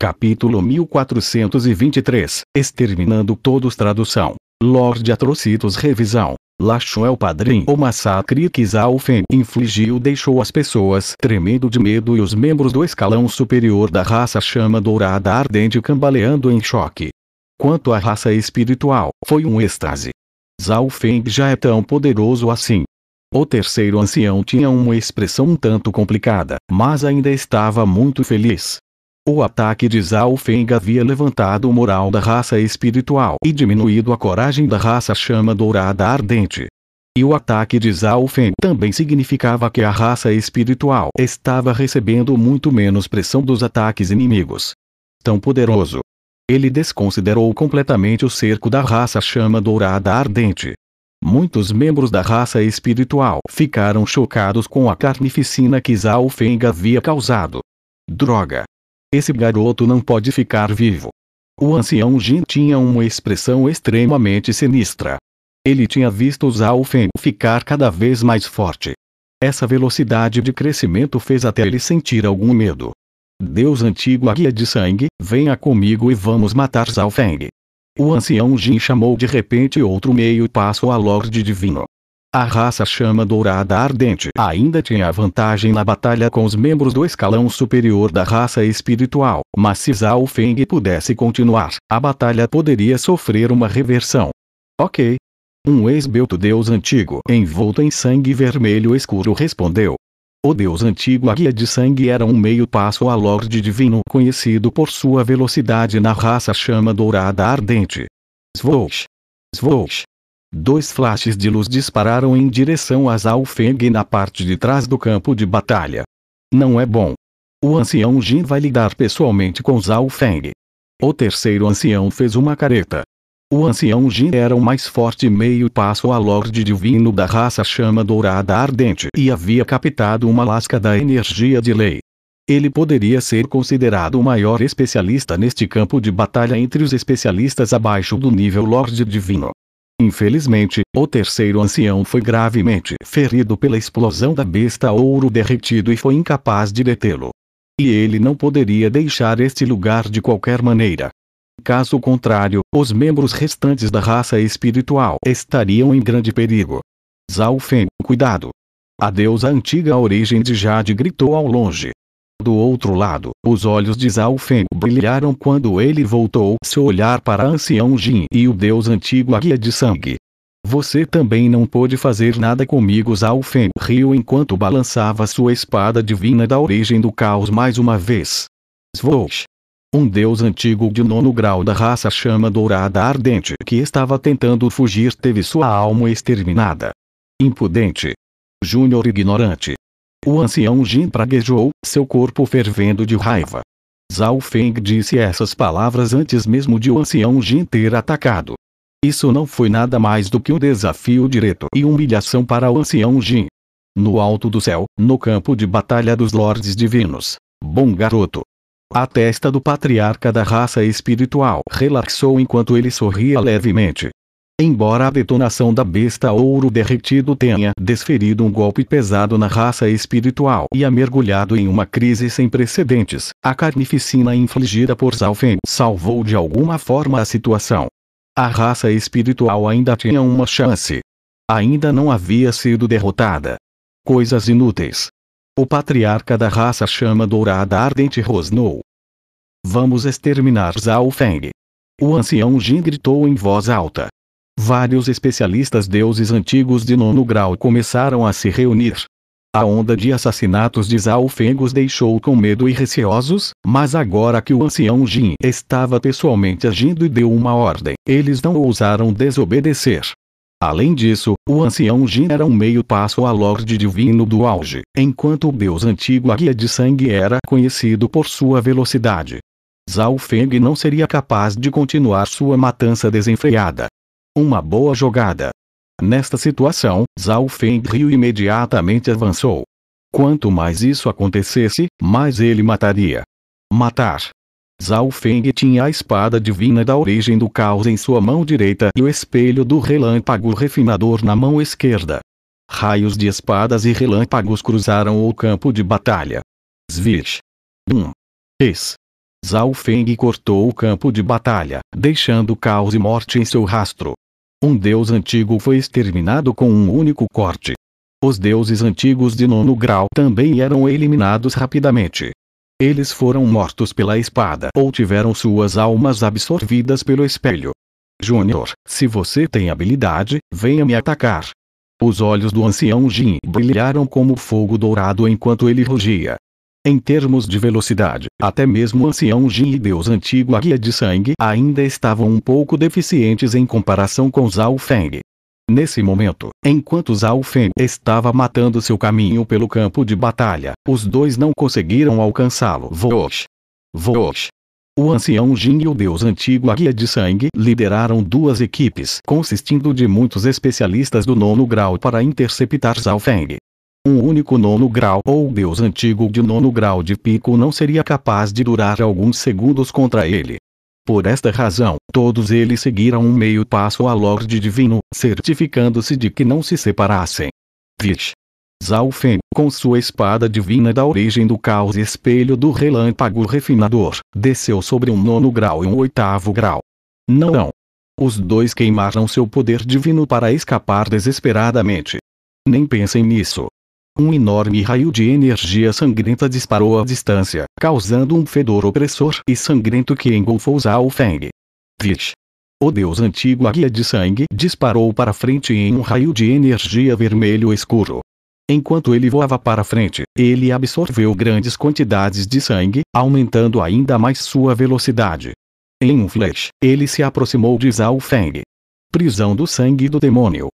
Capítulo 1423 Exterminando todos Tradução. Lorde Atrocitos Revisão. Lachuel Padrim O massacre que Zalfen infligiu deixou as pessoas tremendo de medo e os membros do escalão superior da raça chama dourada ardente cambaleando em choque. Quanto à raça espiritual, foi um êxtase. Zalfen já é tão poderoso assim. O terceiro ancião tinha uma expressão um tanto complicada, mas ainda estava muito feliz. O ataque de Zhao Feng havia levantado o moral da raça espiritual e diminuído a coragem da raça chama dourada ardente. E o ataque de Zhao Feng também significava que a raça espiritual estava recebendo muito menos pressão dos ataques inimigos. Tão poderoso. Ele desconsiderou completamente o cerco da raça chama dourada ardente. Muitos membros da raça espiritual ficaram chocados com a carnificina que Zhao Feng havia causado. Droga! Esse garoto não pode ficar vivo. O ancião Jin tinha uma expressão extremamente sinistra. Ele tinha visto o Zhao ficar cada vez mais forte. Essa velocidade de crescimento fez até ele sentir algum medo. Deus antigo guia de Sangue, venha comigo e vamos matar Zhao Feng. O ancião Jin chamou de repente outro meio passo a Lorde Divino. A raça Chama Dourada Ardente ainda tinha vantagem na batalha com os membros do escalão superior da raça espiritual, mas se Zhao Feng pudesse continuar, a batalha poderia sofrer uma reversão. Ok. Um ex-belto deus antigo envolto em sangue vermelho escuro respondeu. O deus antigo guia de Sangue era um meio passo a Lorde Divino conhecido por sua velocidade na raça Chama Dourada Ardente. Svoosh! Svoosh! Dois flashes de luz dispararam em direção a Zalfeng na parte de trás do campo de batalha. Não é bom. O ancião Jin vai lidar pessoalmente com Zalfeng. O terceiro ancião fez uma careta. O ancião Jin era o mais forte meio passo a Lorde Divino da raça Chama Dourada Ardente e havia captado uma lasca da energia de lei. Ele poderia ser considerado o maior especialista neste campo de batalha entre os especialistas abaixo do nível Lorde Divino. Infelizmente, o terceiro ancião foi gravemente ferido pela explosão da besta ouro derretido e foi incapaz de detê-lo. E ele não poderia deixar este lugar de qualquer maneira. Caso contrário, os membros restantes da raça espiritual estariam em grande perigo. Zalfen, cuidado! Adeus deusa antiga origem de Jade gritou ao longe, do outro lado. Os olhos de Zhao Feng brilharam quando ele voltou seu olhar para Ancião Jin e o deus antigo Águia de Sangue. Você também não pôde fazer nada comigo Zhao Feng riu enquanto balançava sua espada divina da origem do caos mais uma vez. Svoosh! Um deus antigo de nono grau da raça chama dourada ardente que estava tentando fugir teve sua alma exterminada. Impudente. Júnior ignorante. O ancião Jin praguejou, seu corpo fervendo de raiva. Zhao Feng disse essas palavras antes mesmo de o ancião Jin ter atacado. Isso não foi nada mais do que um desafio direto e humilhação para o ancião Jin. No alto do céu, no campo de batalha dos lordes divinos. Bom garoto. A testa do patriarca da raça espiritual relaxou enquanto ele sorria levemente. Embora a detonação da besta ouro derretido tenha desferido um golpe pesado na raça espiritual e a mergulhado em uma crise sem precedentes, a carnificina infligida por Zalfen salvou de alguma forma a situação. A raça espiritual ainda tinha uma chance. Ainda não havia sido derrotada. Coisas inúteis. O patriarca da raça chama dourada ardente rosnou. Vamos exterminar Zalfeng. O ancião Jin gritou em voz alta vários especialistas deuses antigos de nono grau começaram a se reunir. A onda de assassinatos de Zaofeng os deixou com medo e receosos, mas agora que o ancião Jin estava pessoalmente agindo e deu uma ordem, eles não ousaram desobedecer. Além disso, o ancião Jin era um meio passo a Lorde Divino do Auge, enquanto o deus antigo Aguia de Sangue era conhecido por sua velocidade. Zhao Feng não seria capaz de continuar sua matança desenfreada, uma boa jogada. Nesta situação, Zhao Fenryu imediatamente avançou. Quanto mais isso acontecesse, mais ele mataria. Matar. Zhao Feng tinha a espada divina da origem do caos em sua mão direita e o espelho do relâmpago refinador na mão esquerda. Raios de espadas e relâmpagos cruzaram o campo de batalha. Svish. Bum. Ex. Zhao Feng cortou o campo de batalha, deixando caos e morte em seu rastro. Um deus antigo foi exterminado com um único corte. Os deuses antigos de nono grau também eram eliminados rapidamente. Eles foram mortos pela espada ou tiveram suas almas absorvidas pelo espelho. Júnior, se você tem habilidade, venha me atacar. Os olhos do ancião Jin brilharam como fogo dourado enquanto ele rugia. Em termos de velocidade, até mesmo o ancião Jin e Deus antigo a guia de sangue ainda estavam um pouco deficientes em comparação com Zhao Feng. Nesse momento, enquanto Zhao Feng estava matando seu caminho pelo campo de batalha, os dois não conseguiram alcançá-lo. Vosh! Vosh! O ancião Jin e o deus antigo Guia de Sangue lideraram duas equipes, consistindo de muitos especialistas do nono grau para interceptar Zhao Feng. Um único nono grau ou deus antigo de nono grau de pico não seria capaz de durar alguns segundos contra ele. Por esta razão, todos eles seguiram um meio passo a Lorde Divino, certificando-se de que não se separassem. Vish. Zalfen, com sua espada divina da origem do caos espelho do relâmpago refinador, desceu sobre um nono grau e um oitavo grau. Não, não. Os dois queimaram seu poder divino para escapar desesperadamente. Nem pensem nisso. Um enorme raio de energia sangrenta disparou à distância, causando um fedor opressor e sangrento que engolfou Zhao Feng. Vish! O deus antigo Águia de Sangue disparou para frente em um raio de energia vermelho escuro. Enquanto ele voava para frente, ele absorveu grandes quantidades de sangue, aumentando ainda mais sua velocidade. Em um flash, ele se aproximou de Zhao Feng. Prisão do sangue do demônio.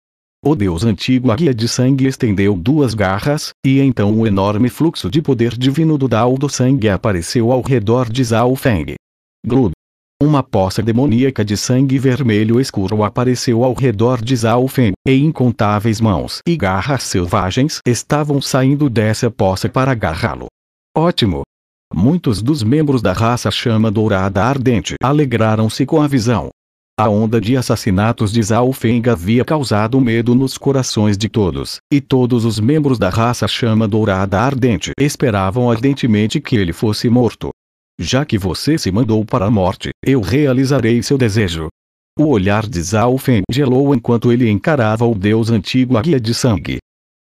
O deus antigo Águia de Sangue estendeu duas garras, e então um enorme fluxo de poder divino do Dao do Sangue apareceu ao redor de Zhao Feng. Glub. Uma poça demoníaca de sangue vermelho escuro apareceu ao redor de Zhao Feng, e incontáveis mãos e garras selvagens estavam saindo dessa poça para agarrá-lo. Ótimo! Muitos dos membros da raça Chama Dourada Ardente alegraram-se com a visão, a onda de assassinatos de Zalfeng havia causado medo nos corações de todos, e todos os membros da raça Chama Dourada Ardente esperavam ardentemente que ele fosse morto. Já que você se mandou para a morte, eu realizarei seu desejo. O olhar de Zalfeng gelou enquanto ele encarava o deus antigo guia de Sangue.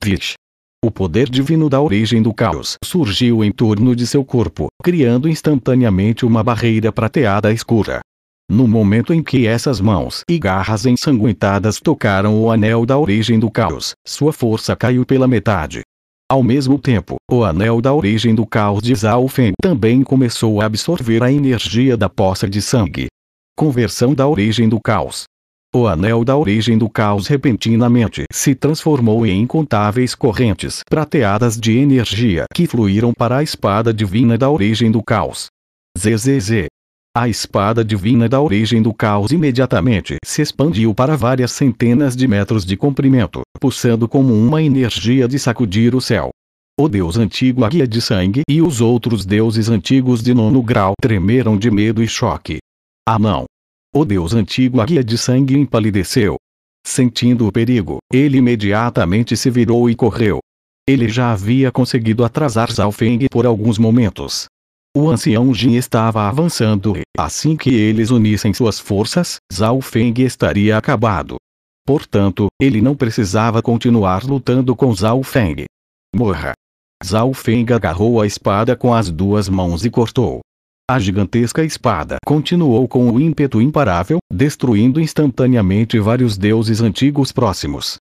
Vish. O poder divino da origem do caos surgiu em torno de seu corpo, criando instantaneamente uma barreira prateada escura, no momento em que essas mãos e garras ensanguentadas tocaram o anel da origem do caos, sua força caiu pela metade. Ao mesmo tempo, o anel da origem do caos de Zalfen também começou a absorver a energia da poça de sangue. Conversão da origem do caos. O anel da origem do caos repentinamente se transformou em incontáveis correntes prateadas de energia que fluíram para a espada divina da origem do caos. ZZZ a espada divina da origem do caos imediatamente se expandiu para várias centenas de metros de comprimento, pulsando como uma energia de sacudir o céu. O deus antigo Águia de Sangue e os outros deuses antigos de nono grau tremeram de medo e choque. Ah não! O deus antigo Águia de Sangue empalideceu. Sentindo o perigo, ele imediatamente se virou e correu. Ele já havia conseguido atrasar Zalfeng por alguns momentos, o ancião Jin estava avançando e, assim que eles unissem suas forças, Zhao Feng estaria acabado. Portanto, ele não precisava continuar lutando com Zhao Feng. Morra! Zhao Feng agarrou a espada com as duas mãos e cortou. A gigantesca espada continuou com o ímpeto imparável, destruindo instantaneamente vários deuses antigos próximos.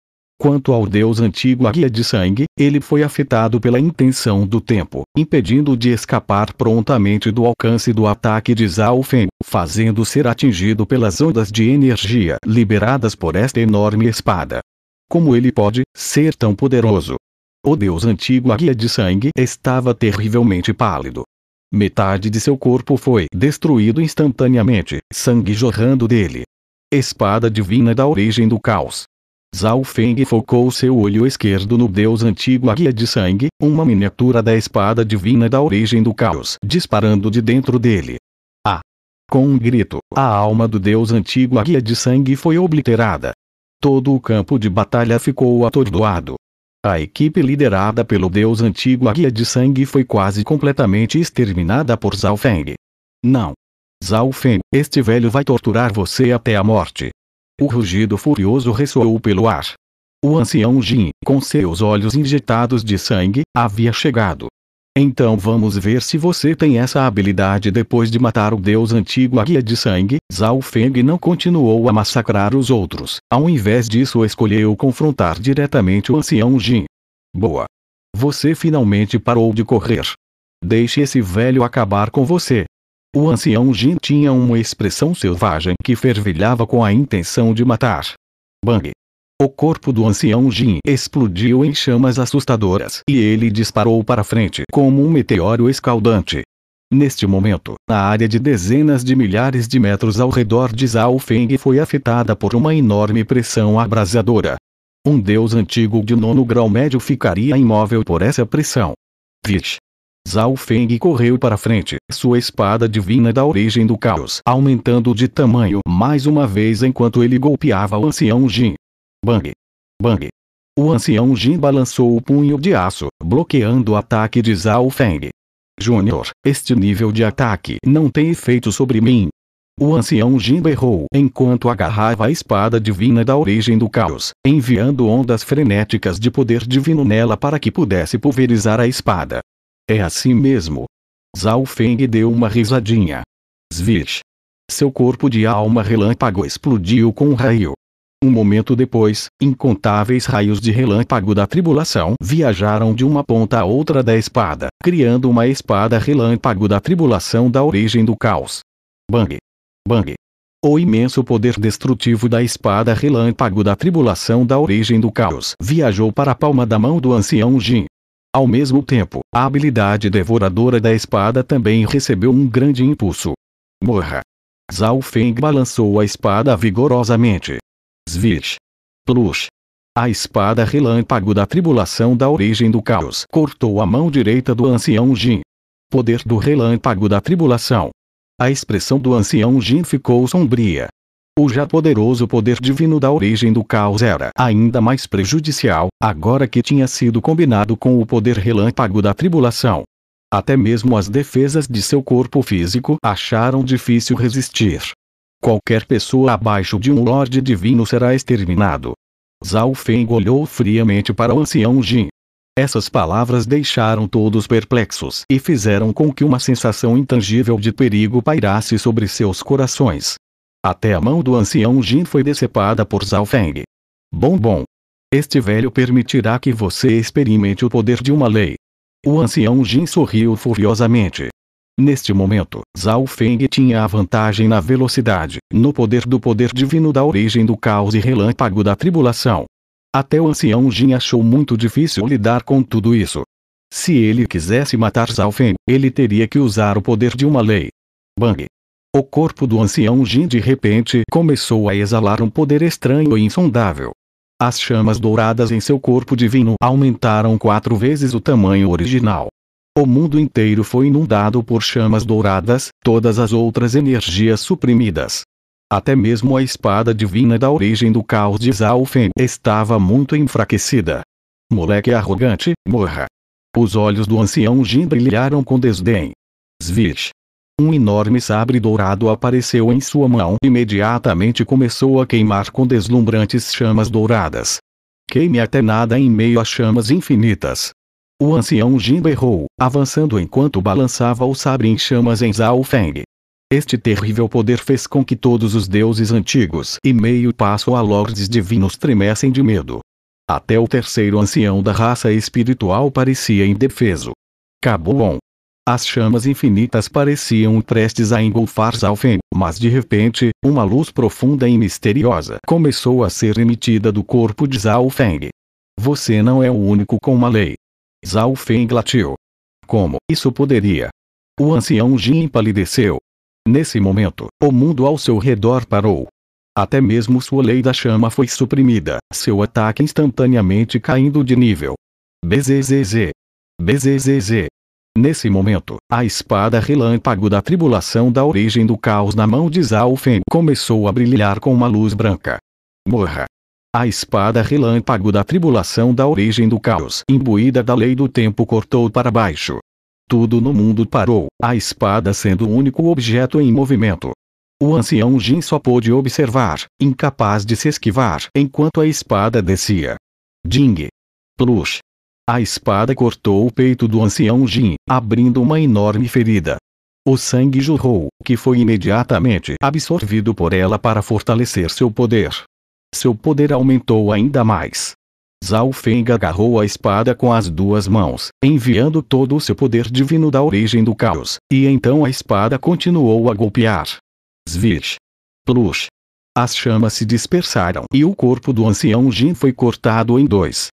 Quanto ao deus antigo a guia de sangue, ele foi afetado pela intenção do tempo, impedindo-o de escapar prontamente do alcance do ataque de Zhao fazendo ser atingido pelas ondas de energia liberadas por esta enorme espada. Como ele pode ser tão poderoso? O deus antigo a guia de sangue estava terrivelmente pálido. Metade de seu corpo foi destruído instantaneamente, sangue jorrando dele. Espada divina da origem do caos. Zhao Feng focou seu olho esquerdo no deus antigo Águia de Sangue, uma miniatura da espada divina da origem do caos, disparando de dentro dele. Ah! Com um grito, a alma do deus antigo Águia de Sangue foi obliterada. Todo o campo de batalha ficou atordoado. A equipe liderada pelo deus antigo Águia de Sangue foi quase completamente exterminada por Zhao Feng. Não. Zhao Feng, este velho vai torturar você até a morte. O rugido furioso ressoou pelo ar. O ancião Jin, com seus olhos injetados de sangue, havia chegado. Então vamos ver se você tem essa habilidade depois de matar o deus antigo a guia de sangue. Zhao Feng não continuou a massacrar os outros, ao invés disso escolheu confrontar diretamente o ancião Jin. Boa. Você finalmente parou de correr. Deixe esse velho acabar com você. O ancião Jin tinha uma expressão selvagem que fervilhava com a intenção de matar. Bang! O corpo do ancião Jin explodiu em chamas assustadoras e ele disparou para frente como um meteoro escaldante. Neste momento, a área de dezenas de milhares de metros ao redor de Zhao Feng foi afetada por uma enorme pressão abrasadora. Um deus antigo de nono grau médio ficaria imóvel por essa pressão. Vish! Zhao Feng correu para frente, sua espada divina da origem do caos aumentando de tamanho mais uma vez enquanto ele golpeava o ancião Jin. Bang! Bang! O ancião Jin balançou o punho de aço, bloqueando o ataque de Zhao Feng. Júnior, este nível de ataque não tem efeito sobre mim. O ancião Jin berrou enquanto agarrava a espada divina da origem do caos, enviando ondas frenéticas de poder divino nela para que pudesse pulverizar a espada. É assim mesmo. Zhao Feng deu uma risadinha. Svish. Seu corpo de alma relâmpago explodiu com um raio. Um momento depois, incontáveis raios de relâmpago da tribulação viajaram de uma ponta a outra da espada, criando uma espada relâmpago da tribulação da origem do caos. Bang! Bang! O imenso poder destrutivo da espada relâmpago da tribulação da origem do caos viajou para a palma da mão do ancião Jin. Ao mesmo tempo, a habilidade devoradora da espada também recebeu um grande impulso. Morra! Zhao Feng balançou a espada vigorosamente. Svish! Plush! A espada relâmpago da tribulação da origem do caos cortou a mão direita do ancião Jin. Poder do relâmpago da tribulação. A expressão do ancião Jin ficou sombria, o já poderoso poder divino da origem do caos era ainda mais prejudicial, agora que tinha sido combinado com o poder relâmpago da tribulação. Até mesmo as defesas de seu corpo físico acharam difícil resistir. Qualquer pessoa abaixo de um Lorde Divino será exterminado. Zhao Feng olhou friamente para o ancião Jin. Essas palavras deixaram todos perplexos e fizeram com que uma sensação intangível de perigo pairasse sobre seus corações. Até a mão do ancião Jin foi decepada por Zhao Feng. Bom bom. Este velho permitirá que você experimente o poder de uma lei. O ancião Jin sorriu furiosamente. Neste momento, Zhao Feng tinha a vantagem na velocidade, no poder do poder divino da origem do caos e relâmpago da tribulação. Até o ancião Jin achou muito difícil lidar com tudo isso. Se ele quisesse matar Zhao Feng, ele teria que usar o poder de uma lei. Bang! O corpo do ancião Jin de repente começou a exalar um poder estranho e insondável. As chamas douradas em seu corpo divino aumentaram quatro vezes o tamanho original. O mundo inteiro foi inundado por chamas douradas, todas as outras energias suprimidas. Até mesmo a espada divina da origem do caos de Zalfen estava muito enfraquecida. Moleque arrogante, morra! Os olhos do ancião Jin brilharam com desdém. Svish! Um enorme sabre dourado apareceu em sua mão e imediatamente começou a queimar com deslumbrantes chamas douradas. Queime até nada em meio a chamas infinitas. O ancião Jin berrou, avançando enquanto balançava o sabre em chamas em Zhao Feng. Este terrível poder fez com que todos os deuses antigos e meio passo a lordes divinos tremessem de medo. Até o terceiro ancião da raça espiritual parecia indefeso. Cabuon, as chamas infinitas pareciam prestes a engolfar Zalfen, mas de repente, uma luz profunda e misteriosa começou a ser emitida do corpo de Zalfeng. Você não é o único com uma lei. Zalfeng latiu. Como isso poderia? O ancião Jin empalideceu. Nesse momento, o mundo ao seu redor parou. Até mesmo sua lei da chama foi suprimida, seu ataque instantaneamente caindo de nível. BZZZ. BZZZ. Nesse momento, a espada relâmpago da tribulação da origem do caos na mão de Zalfen começou a brilhar com uma luz branca. Morra! A espada relâmpago da tribulação da origem do caos, imbuída da lei do tempo, cortou para baixo. Tudo no mundo parou, a espada sendo o único objeto em movimento. O ancião Jin só pôde observar, incapaz de se esquivar, enquanto a espada descia. Ding! Plush! A espada cortou o peito do ancião Jin, abrindo uma enorme ferida. O sangue jorrou, que foi imediatamente absorvido por ela para fortalecer seu poder. Seu poder aumentou ainda mais. Zhao Feng agarrou a espada com as duas mãos, enviando todo o seu poder divino da origem do caos, e então a espada continuou a golpear. Zvish! Plush! As chamas se dispersaram e o corpo do ancião Jin foi cortado em dois.